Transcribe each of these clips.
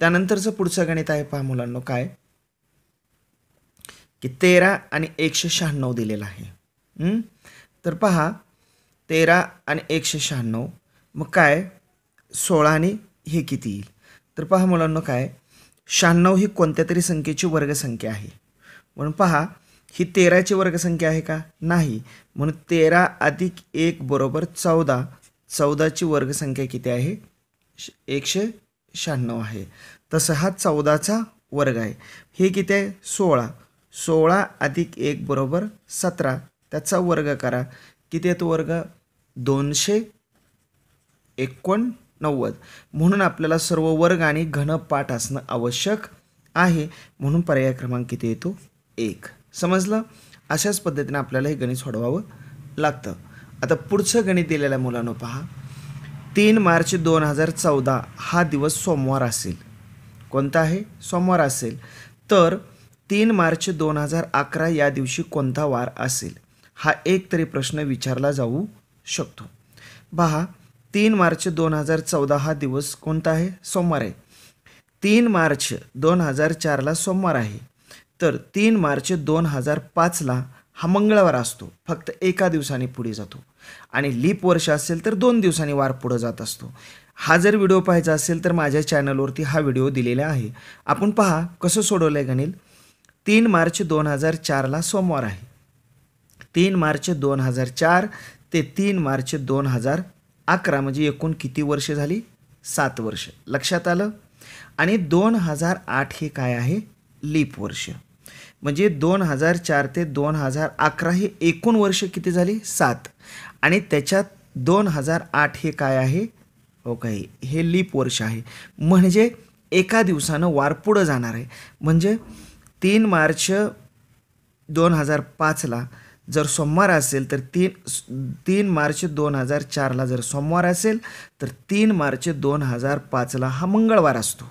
त्यानंतरचं पुढचं गणित आहे पहा मुलांना काय की तेरा आणि एकशे शहाण्णव दिलेलं आहे तर पहा तेरा आणि एकशे शहाण्णव मग काय सोळा आणि हे किती येईल तर पहा मुलांना काय शहाण्णव ही कोणत्या तरी संख्येची वर्गसंख्या आहे म्हणून पहा ही तेराची वर्गसंख्या आहे का नाही म्हणून तेरा अधिक एक बरोबर चौदा चौदाची वर्गसंख्या किती आहे एकशे शहाण्णव आहे तसं हा चौदाचा वर्ग आहे हे किती आहे सोळा सोळा अधिक एक बरोबर सतरा त्याचा वर्ग करा किती येतो वर्ग दोनशे एकोणनव्वद म्हणून आपल्याला सर्व वर्ग आणि घनपाठ असणं आवश्यक आहे म्हणून पर्याय क्रमांक किती येतो एक समजलं अशाच पद्धतीने आपल्याला हे गणित सोडवावं लागतं आता पुढचं गणित दिलेल्या मुलांना पहा तीन मार्च दोन हजार चौदा हा दिवस सोमवार असेल कोणता आहे सोमवार असेल तर तीन मार्च दोन हजार अकरा या दिवशी कोणता वार असेल हा एक तरी प्रश्न विचारला जाऊ शकतो पहा तीन मार्च दोन हजार चौदा हा दिवस कोणता आहे सोमवार आहे तीन मार्च दोन हजार चारला सोमवार आहे तर तीन मार्च दोन हजार पाचला हा मंगळवार असतो फक्त एका दिवसाने पुढे जातो आणि लीप वर्ष असेल तर दोन दिवसांनी वार पुढं जात असतो हा जर व्हिडिओ पाहायचा असेल तर माझ्या चॅनलवरती हा व्हिडिओ दिलेला आहे आपण पहा कसं सोडवलं आहे तीन मार्च दोन हजार चारला सोमवार आहे तीन मार्च दोन हजार चार ते तीन मार्च दोन हजार अकरा म्हणजे एकूण किती वर्ष झाली सात वर्ष लक्षात आलं आणि दोन हजार आठ हे काय आहे लीप वर्ष म्हणजे दोन हजार चार ते दोन हजार अकरा हे एकूण वर्ष किती झाली सात आणि त्याच्यात दोन हजार आठ हे काय आहे ओके हो हे लीप वर्ष आहे म्हणजे एका दिवसानं वार पुढं जाणार आहे म्हणजे तीन मार्च दोन हजार पाचला जर सोमवार असेल तर तीन तीन मार्च दोन हजार चारला जर सोमवार असेल तर तीन मार्च दोन हजार पाचला हा मंगळवार असतो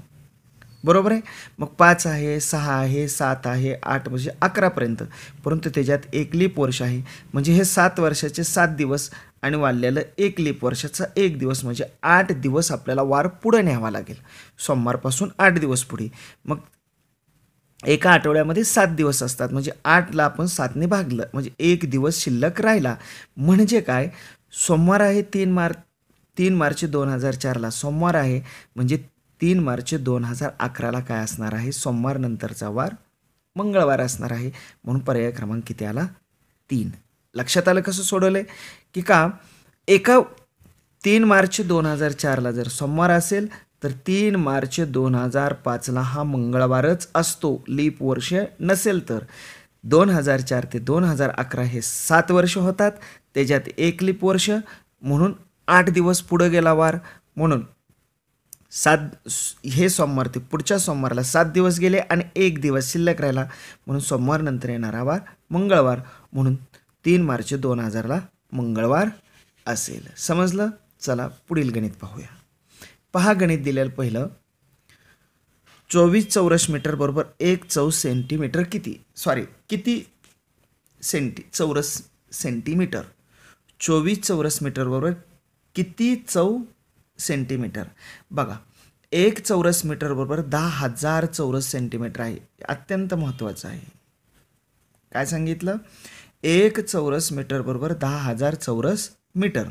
बरोबर आहे मग पाच आहे सहा आहे सात आहे आठ म्हणजे अकरापर्यंत परंतु त्याच्यात एक लीप वर्ष आहे म्हणजे हे सात वर्षाचे सात दिवस आणि वाढलेलं एक लीप वर्षाचा एक दिवस म्हणजे आठ दिवस आपल्याला वार पुढं न्यावा लागेल सोमवारपासून आठ दिवस पुढे मग एका आठवड्यामध्ये सात दिवस असतात म्हणजे आठला आपण सातने भागलं म्हणजे एक दिवस शिल्लक राहिला म्हणजे काय सोमवार आहे तीन मार्च तीन मार्च दोन हजार चारला सोमवार आहे म्हणजे तीन मार्च दोन हजार अकराला काय असणार आहे सोमवार नंतरचा वार मंगळवार असणार आहे म्हणून पर्याय क्रमांक किती आला तीन लक्षात आलं कसं सोडवलं आहे की का एका तीन मार्च दोन हजार चारला जर सोमवार असेल तर तीन मार्च दोन हजार पाचला हा मंगळवारच असतो लीप वर्ष नसेल तर दोन हजार चार ते दोन हजार अकरा हे सात वर्ष होतात त्याच्यात एक लीप वर्ष म्हणून आठ दिवस पुढं गेला वार म्हणून सात हे सोमवार ते पुढच्या सोमवारला सात दिवस गेले आणि एक दिवस शिल्लक राहिला म्हणून सोमवारनंतर येणारा वार मंगळवार म्हणून तीन मार्च दोन हजारला मंगळवार असेल समजलं चला पुढील गणित पाहूया पहा गणित दिलेलं पहिलं चोवीस चौरस मीटर बरोबर एक चौ सेंटीमीटर किती सॉरी किती सेंटी चौरस सेंटीमीटर चोवीस चौरस मीटर बरोबर किती चौ सेंटीमीटर बघा एक चौरस मीटर बरोबर दहा हजार चौरस सेंटीमीटर आहे अत्यंत महत्त्वाचं आहे काय सांगितलं एक चौरस मीटर बरोबर दहा हजार चौरस मीटर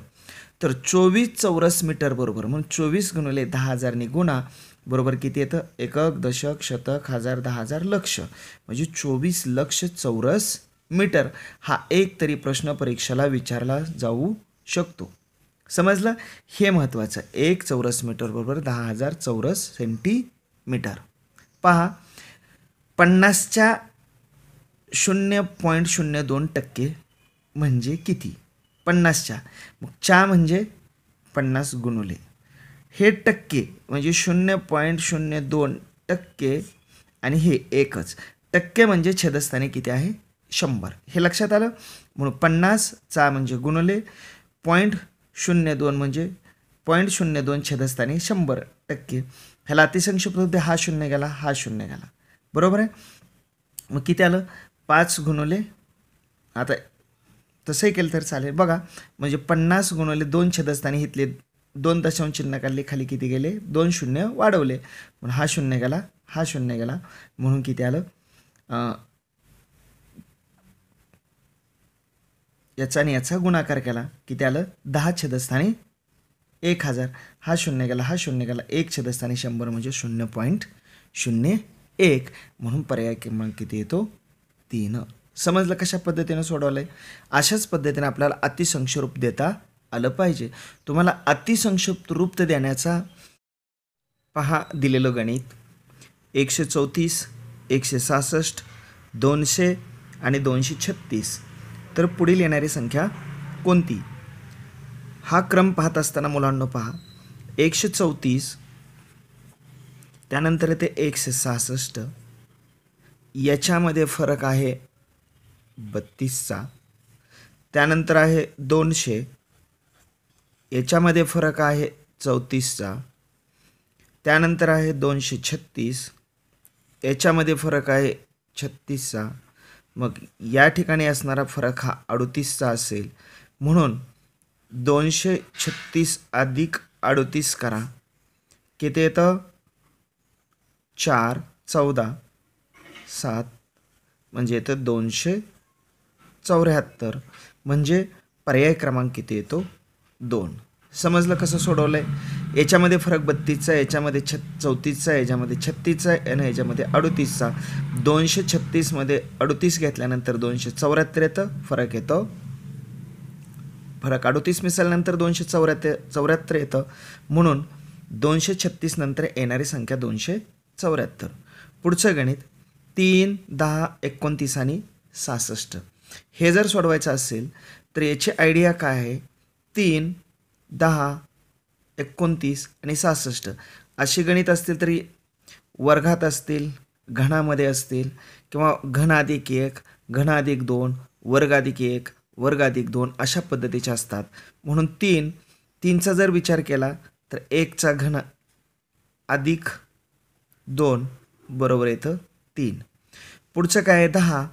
तर चोवीस चौरस मीटर बरोबर म्हणून चोवीस गुणले दहा हजार गुणा बरोबर किती येतं एकक दशक शतक हजार दहा हजार लक्ष म्हणजे चोवीस लक्ष चौरस मीटर हा एक तरी प्रश्न परीक्षेला विचारला जाऊ शकतो समजलं हे महत्त्वाचं एक चौरस मीटर बरोबर दहा हजार चौरस सेंटीमीटर पहा पन्नासच्या शून्य पॉईंट शून्य दोन टक्के म्हणजे किती पन्नासच्या मग चा म्हणजे पन्नास गुणुले हे टक्के म्हणजे शून्य पॉईंट शून्य दोन टक्के आणि हे एकच टक्के म्हणजे छेदस्थाने किती आहे शंभर हे लक्षात आलं म्हणून पन्नास चा म्हणजे गुणले पॉईंट शून्य दोन म्हणजे पॉईंट शून्य दोन छेदस्थानी शंभर टक्के ह्याला अतिसंक्षिप्त होते हा शून्य गेला हा शून्य गेला बरोबर आहे मग किती आलं पाच गुणवले आता तसंही केलं तर चालेल बघा म्हणजे पन्नास गुणवले दोन छेदस्थानी इथले दोन दशांश चिन्ह काढले खाली किती गेले दोन शून्य वाढवले म्हणून हा शून्य गेला हा शून्य गेला म्हणून किती आलं याचा आणि याचा गुणाकार केला की आलं दहा छेदस्थानी एक हजार हा शून्य गेला हा शून्य गेला एक छेदस्थानी शंभर म्हणजे शून्य पॉईंट शून्य एक म्हणून पर्याय क्रमांक किती येतो तीन समजलं कशा पद्धतीनं सोडवलं आहे अशाच पद्धतीने आपल्याला अतिसंक्षरूप देता आलं पाहिजे तुम्हाला अतिसंक्षिप्त रूप देण्याचा पहा दिलेलं गणित एकशे चौतीस एकशे सहासष्ट दोनशे आणि दोनशे छत्तीस तर पुढील येणारी संख्या कोणती हा क्रम पाहत असताना मुलांना पहा एकशे चौतीस त्यानंतर येते एकशे सहासष्ट याच्यामध्ये फरक आहे बत्तीसचा त्यानंतर आहे दोनशे याच्यामध्ये फरक आहे चौतीसचा त्यानंतर आहे दोनशे छत्तीस याच्यामध्ये फरक आहे छत्तीसचा मग या ठिकाणी असणारा फरक हा अडुतीसचा असेल म्हणून दोनशे छत्तीस अधिक अडुतीस करा किती येतं चार चौदा सात म्हणजे येतं दोनशे चौऱ्याहत्तर म्हणजे पर्याय क्रमांक किती येतो दोन समजलं कसं सोडवलं आहे याच्यामध्ये फरक बत्तीसचा आहे याच्यामध्ये छ चौतीसचा याच्यामध्ये छत्तीसचा आहे आणि याच्यामध्ये अडतीसचा दोनशे छत्तीसमध्ये अडतीस घेतल्यानंतर दोनशे चौऱ्याहत्तर येतं फरक येतो फरक अडोतीस मिसळल्यानंतर दोनशे चौऱ्याहत्तर चौऱ्याहत्तर येतं म्हणून दोनशे छत्तीसनंतर येणारी संख्या दोनशे चौऱ्याहत्तर पुढचं गणित तीन दहा एकोणतीस आणि सहासष्ट हे जर सोडवायचं असेल तर याची आयडिया काय आहे तीन दहा एकोणतीस आणि सहासष्ट अशी गणित असतील तरी वर्गात असतील घणामध्ये असतील किंवा घन अधिक एक घणाधिक दोन वर्गाधिक एक वर्गाधिक दोन अशा पद्धतीच्या असतात म्हणून तीन तीनचा जर विचार केला तर एकचा घन अधिक दोन बरोबर येतं तीन पुढचं काय आहे दहा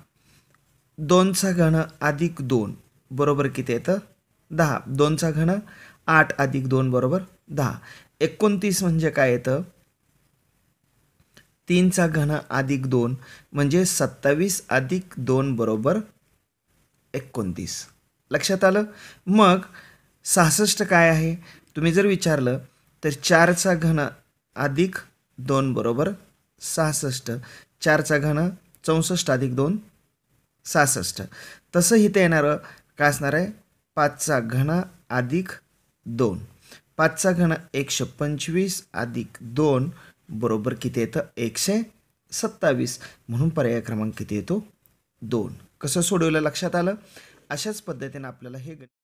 दोनचा घन अधिक दोन बरोबर किती येतं दहा दोनचा घन आठ अधिक दोन बरोबर दहा एकोणतीस म्हणजे काय येतं तीनचा घन अधिक दोन म्हणजे सत्तावीस अधिक दोन बरोबर एकोणतीस लक्षात आलं मग सहासष्ट काय आहे तुम्ही जर विचारलं तर चारचा घन अधिक दोन बरोबर सहासष्ट चारचा घन चौसष्ट अधिक दोन सहासष्ट तसं इथे येणारं काय असणार आहे पाचचा घन अधिक दोन पाचचा घन एकशे पंचवीस अधिक दोन बरोबर किती येतं एकशे सत्तावीस म्हणून पर्याय क्रमांक किती येतो दोन कसं सोडवलं लक्षात आलं अशाच पद्धतीने आपल्याला हे